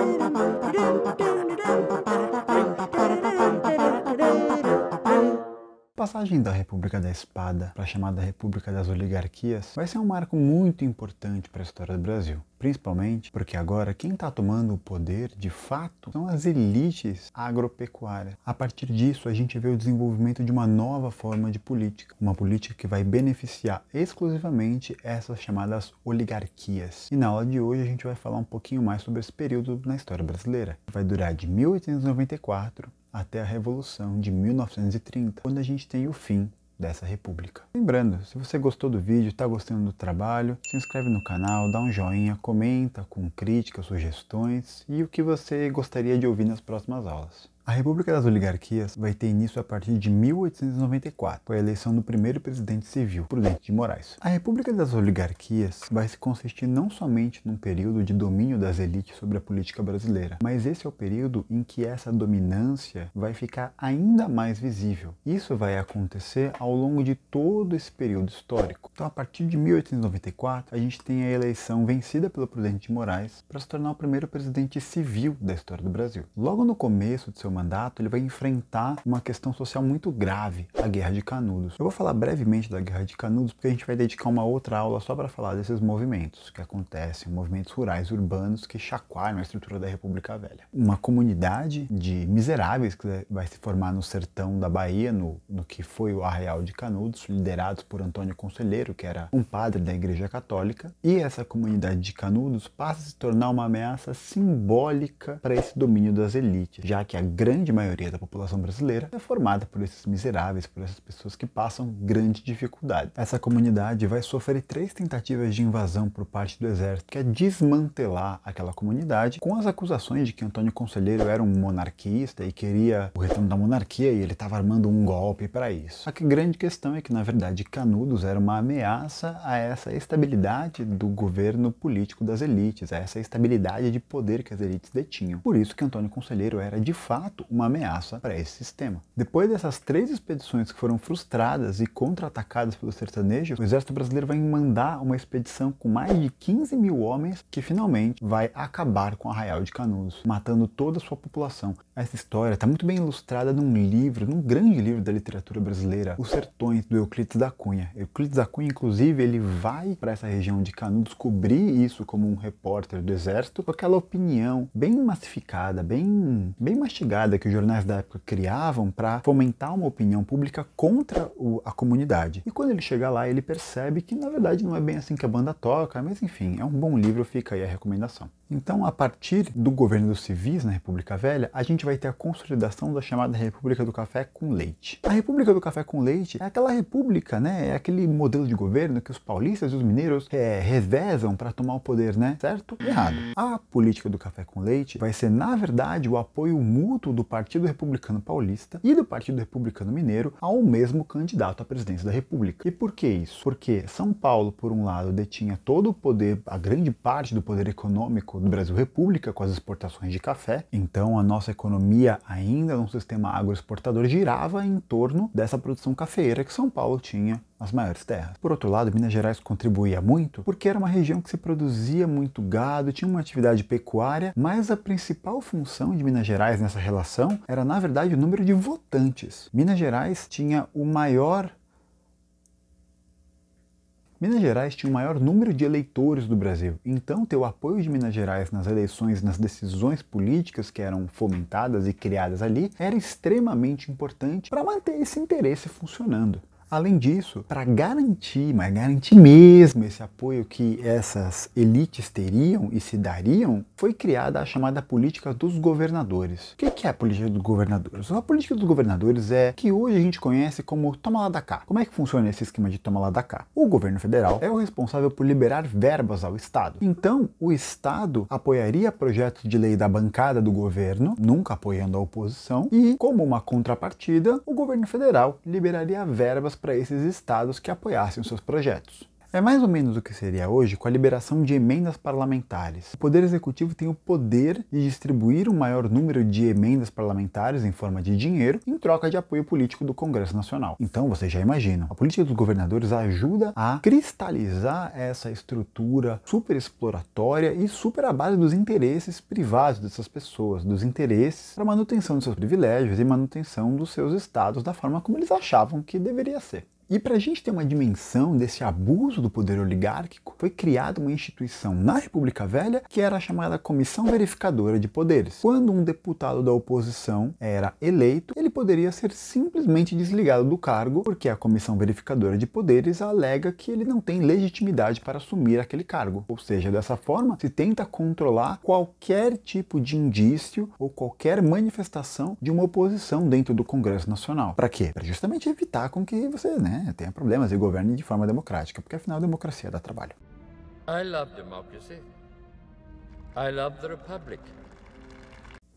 ba ba ba. passagem da República da Espada para a chamada República das Oligarquias vai ser um marco muito importante para a história do Brasil. Principalmente porque agora quem está tomando o poder de fato são as elites agropecuárias. A partir disso, a gente vê o desenvolvimento de uma nova forma de política, uma política que vai beneficiar exclusivamente essas chamadas oligarquias. E na aula de hoje a gente vai falar um pouquinho mais sobre esse período na história brasileira. Vai durar de 1894 até a Revolução de 1930, quando a gente tem o fim dessa república. Lembrando, se você gostou do vídeo, está gostando do trabalho, se inscreve no canal, dá um joinha, comenta com críticas, sugestões e o que você gostaria de ouvir nas próximas aulas. A República das Oligarquias vai ter início a partir de 1894, com a eleição do primeiro presidente civil, Prudente de Moraes. A República das Oligarquias vai se consistir não somente num período de domínio das elites sobre a política brasileira, mas esse é o período em que essa dominância vai ficar ainda mais visível. Isso vai acontecer ao longo de todo esse período histórico. Então, a partir de 1894, a gente tem a eleição vencida pelo Prudente de Moraes para se tornar o primeiro presidente civil da história do Brasil. Logo no começo de seu seu mandato, ele vai enfrentar uma questão social muito grave, a Guerra de Canudos. Eu vou falar brevemente da Guerra de Canudos porque a gente vai dedicar uma outra aula só para falar desses movimentos que acontecem, movimentos rurais urbanos que chacoalham a estrutura da República Velha. Uma comunidade de miseráveis que vai se formar no sertão da Bahia, no, no que foi o Arraial de Canudos, liderados por Antônio Conselheiro, que era um padre da Igreja Católica, e essa comunidade de Canudos passa a se tornar uma ameaça simbólica para esse domínio das elites, já que a grande maioria da população brasileira é formada por esses miseráveis, por essas pessoas que passam grande dificuldade. Essa comunidade vai sofrer três tentativas de invasão por parte do exército, que é desmantelar aquela comunidade, com as acusações de que Antônio Conselheiro era um monarquista e queria o retorno da monarquia e ele estava armando um golpe para isso. A grande questão é que, na verdade, Canudos era uma ameaça a essa estabilidade do governo político das elites, a essa estabilidade de poder que as elites detinham. Por isso que Antônio Conselheiro era, de fato, fato uma ameaça para esse sistema. Depois dessas três expedições que foram frustradas e contra-atacadas pelo sertanejo, o exército brasileiro vai mandar uma expedição com mais de 15 mil homens que finalmente vai acabar com o Arraial de Canudos, matando toda a sua população. Essa história está muito bem ilustrada num livro, num grande livro da literatura brasileira, Os Sertões, do Euclides da Cunha. Euclides da Cunha, inclusive, ele vai para essa região de Canudos cobrir isso como um repórter do exército, com aquela opinião bem massificada, bem, bem mastigada que os jornais da época criavam para fomentar uma opinião pública contra o, a comunidade. E quando ele chega lá, ele percebe que na verdade não é bem assim que a banda toca, mas enfim, é um bom livro, fica aí a recomendação. Então, a partir do governo dos civis na República Velha, a gente vai ter a consolidação da chamada República do Café com Leite. A República do Café com Leite é aquela república, né? É aquele modelo de governo que os paulistas e os mineiros é, revezam para tomar o poder, né? Certo? Errado. A política do café com leite vai ser, na verdade, o apoio mútuo do Partido Republicano Paulista e do Partido Republicano Mineiro ao mesmo candidato à presidência da República. E por que isso? Porque São Paulo, por um lado, detinha todo o poder, a grande parte do poder econômico do Brasil República com as exportações de café. Então a nossa economia ainda num sistema agroexportador girava em torno dessa produção cafeeira que São Paulo tinha as maiores terras. Por outro lado, Minas Gerais contribuía muito porque era uma região que se produzia muito gado, tinha uma atividade pecuária, mas a principal função de Minas Gerais nessa relação era, na verdade, o número de votantes. Minas Gerais tinha o maior Minas Gerais tinha o maior número de eleitores do Brasil, então ter o apoio de Minas Gerais nas eleições e nas decisões políticas que eram fomentadas e criadas ali era extremamente importante para manter esse interesse funcionando. Além disso, para garantir, mas garantir mesmo esse apoio que essas elites teriam e se dariam, foi criada a chamada política dos governadores. O que é a política dos governadores? A política dos governadores é que hoje a gente conhece como toma lá da cá. Como é que funciona esse esquema de toma lá da cá? O governo federal é o responsável por liberar verbas ao Estado. Então, o Estado apoiaria projetos de lei da bancada do governo, nunca apoiando a oposição, e, como uma contrapartida, o governo federal liberaria verbas para esses estados que apoiassem os seus projetos. É mais ou menos o que seria hoje com a liberação de emendas parlamentares. O Poder Executivo tem o poder de distribuir o um maior número de emendas parlamentares em forma de dinheiro em troca de apoio político do Congresso Nacional. Então você já imagina, a política dos governadores ajuda a cristalizar essa estrutura super exploratória e super à base dos interesses privados dessas pessoas, dos interesses para manutenção dos seus privilégios e manutenção dos seus estados da forma como eles achavam que deveria ser. E para a gente ter uma dimensão desse abuso do poder oligárquico, foi criada uma instituição na República Velha que era chamada Comissão Verificadora de Poderes. Quando um deputado da oposição era eleito, ele poderia ser simplesmente desligado do cargo, porque a Comissão Verificadora de Poderes alega que ele não tem legitimidade para assumir aquele cargo. Ou seja, dessa forma, se tenta controlar qualquer tipo de indício ou qualquer manifestação de uma oposição dentro do Congresso Nacional. Para quê? Para justamente evitar com que você, né, né? tenha problemas e governe de forma democrática, porque afinal a democracia dá trabalho. I love democracy. I love the republic.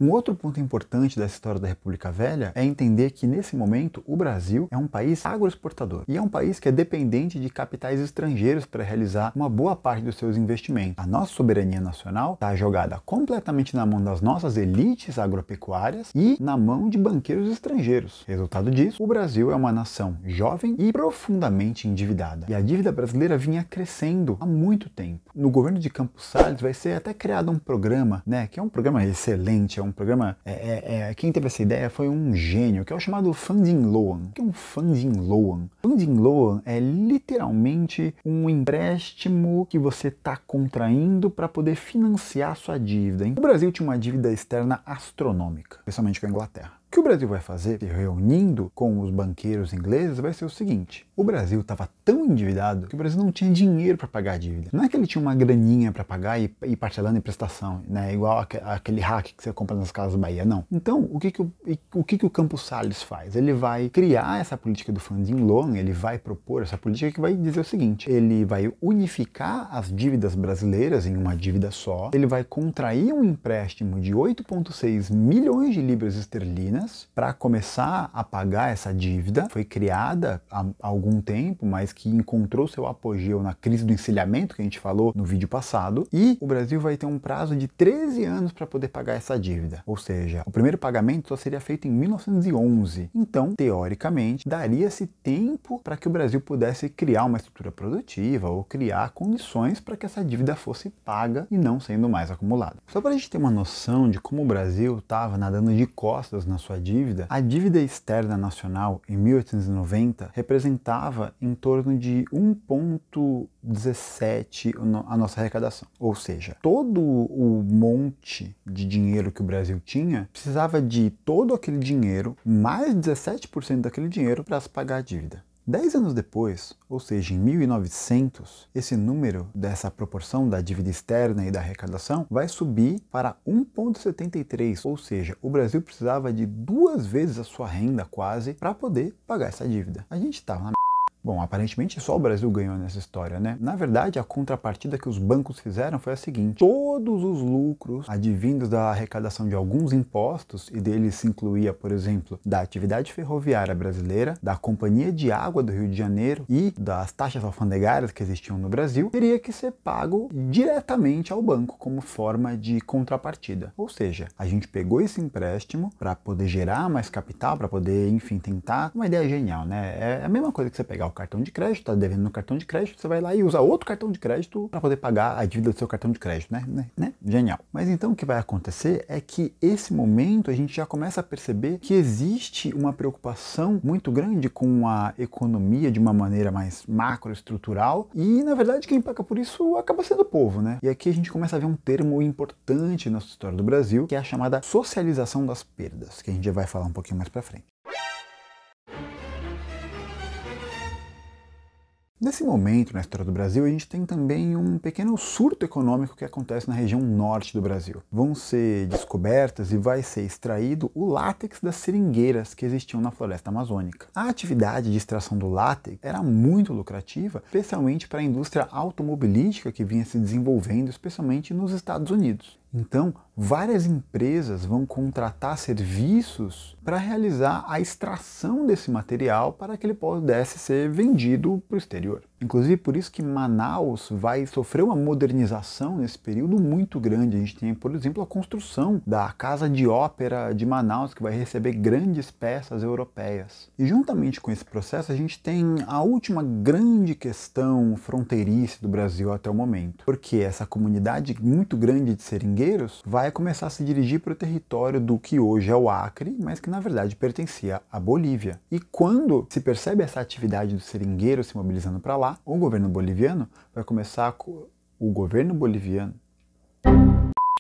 Um outro ponto importante dessa história da República Velha é entender que, nesse momento, o Brasil é um país agroexportador e é um país que é dependente de capitais estrangeiros para realizar uma boa parte dos seus investimentos. A nossa soberania nacional está jogada completamente na mão das nossas elites agropecuárias e na mão de banqueiros estrangeiros. Resultado disso, o Brasil é uma nação jovem e profundamente endividada. E a dívida brasileira vinha crescendo há muito tempo. No governo de Campos Salles vai ser até criado um programa, né, que é um programa excelente, é um no programa, é, é, é, quem teve essa ideia foi um gênio, que é o chamado Funding Loan. O que é um Funding Loan? Funding Loan é literalmente um empréstimo que você está contraindo para poder financiar sua dívida. Hein? O Brasil tinha uma dívida externa astronômica, especialmente com a Inglaterra que o Brasil vai fazer, se reunindo com os banqueiros ingleses, vai ser o seguinte: o Brasil estava tão endividado que o Brasil não tinha dinheiro para pagar a dívida. Não é que ele tinha uma graninha para pagar e, e parcelando em prestação, né? Igual aquele hack que você compra nas casas Bahia, não. Então, o que que o, o que que o Campos Salles faz? Ele vai criar essa política do funding loan, ele vai propor essa política que vai dizer o seguinte: ele vai unificar as dívidas brasileiras em uma dívida só, ele vai contrair um empréstimo de 8,6 milhões de libras esterlinas para começar a pagar essa dívida. Foi criada há algum tempo, mas que encontrou seu apogeu na crise do encilhamento que a gente falou no vídeo passado. E o Brasil vai ter um prazo de 13 anos para poder pagar essa dívida. Ou seja, o primeiro pagamento só seria feito em 1911. Então, teoricamente, daria-se tempo para que o Brasil pudesse criar uma estrutura produtiva ou criar condições para que essa dívida fosse paga e não sendo mais acumulada. Só para a gente ter uma noção de como o Brasil estava nadando de costas na sua sua dívida, a dívida externa nacional em 1890 representava em torno de 1,17 a nossa arrecadação. Ou seja, todo o monte de dinheiro que o Brasil tinha precisava de todo aquele dinheiro, mais 17% daquele dinheiro, para se pagar a dívida. Dez anos depois, ou seja, em 1900, esse número dessa proporção da dívida externa e da arrecadação vai subir para 1,73, ou seja, o Brasil precisava de duas vezes a sua renda quase para poder pagar essa dívida. A gente estava na Bom, aparentemente só o Brasil ganhou nessa história, né? Na verdade, a contrapartida que os bancos fizeram foi a seguinte: todos os lucros advindos da arrecadação de alguns impostos, e deles se incluía, por exemplo, da atividade ferroviária brasileira, da Companhia de Água do Rio de Janeiro e das taxas alfandegárias que existiam no Brasil, teria que ser pago diretamente ao banco como forma de contrapartida. Ou seja, a gente pegou esse empréstimo para poder gerar mais capital, para poder, enfim, tentar. Uma ideia genial, né? É a mesma coisa que você pegar cartão de crédito, está devendo no cartão de crédito, você vai lá e usa outro cartão de crédito para poder pagar a dívida do seu cartão de crédito, né? né? né? Genial. Mas então o que vai acontecer é que esse momento a gente já começa a perceber que existe uma preocupação muito grande com a economia de uma maneira mais macroestrutural e na verdade quem paga por isso acaba sendo o povo, né? E aqui a gente começa a ver um termo importante na história do Brasil, que é a chamada socialização das perdas, que a gente já vai falar um pouquinho mais para frente. Nesse momento, na história do Brasil, a gente tem também um pequeno surto econômico que acontece na região norte do Brasil. Vão ser descobertas e vai ser extraído o látex das seringueiras que existiam na floresta amazônica. A atividade de extração do látex era muito lucrativa, especialmente para a indústria automobilística que vinha se desenvolvendo, especialmente nos Estados Unidos. Então, várias empresas vão contratar serviços para realizar a extração desse material para que ele pudesse ser vendido para o exterior. Inclusive por isso que Manaus vai sofrer uma modernização nesse período muito grande. A gente tem, por exemplo, a construção da Casa de Ópera de Manaus, que vai receber grandes peças europeias. E juntamente com esse processo, a gente tem a última grande questão fronteiriça do Brasil até o momento, porque essa comunidade muito grande de seringueiros vai começar a se dirigir para o território do que hoje é o Acre, mas que na verdade pertencia à Bolívia. E quando se percebe essa atividade do seringueiro se mobilizando para lá, o governo boliviano vai começar a o governo boliviano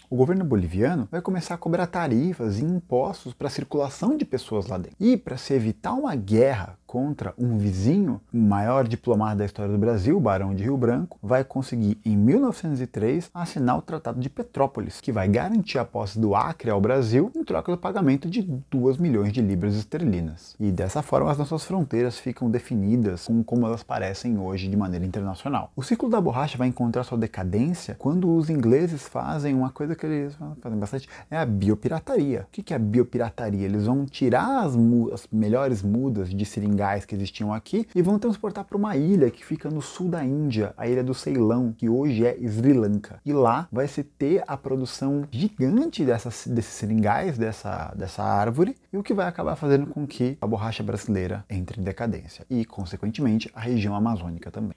o governo boliviano vai começar a cobrar tarifas e impostos para a circulação de pessoas lá dentro. E para se evitar uma guerra contra um vizinho, o maior diplomata da história do Brasil, Barão de Rio Branco, vai conseguir, em 1903, assinar o Tratado de Petrópolis, que vai garantir a posse do Acre ao Brasil em troca do pagamento de 2 milhões de libras esterlinas. E dessa forma, as nossas fronteiras ficam definidas com como elas parecem hoje de maneira internacional. O ciclo da borracha vai encontrar sua decadência quando os ingleses fazem uma coisa que eles fazem bastante, é a biopirataria. O que é a biopirataria? Eles vão tirar as, as melhores mudas de seringa que existiam aqui e vão transportar para uma ilha que fica no sul da Índia, a ilha do Ceilão, que hoje é Sri Lanka. E lá vai se ter a produção gigante dessas, desses seringais, dessa, dessa árvore, e o que vai acabar fazendo com que a borracha brasileira entre em decadência e, consequentemente, a região amazônica também.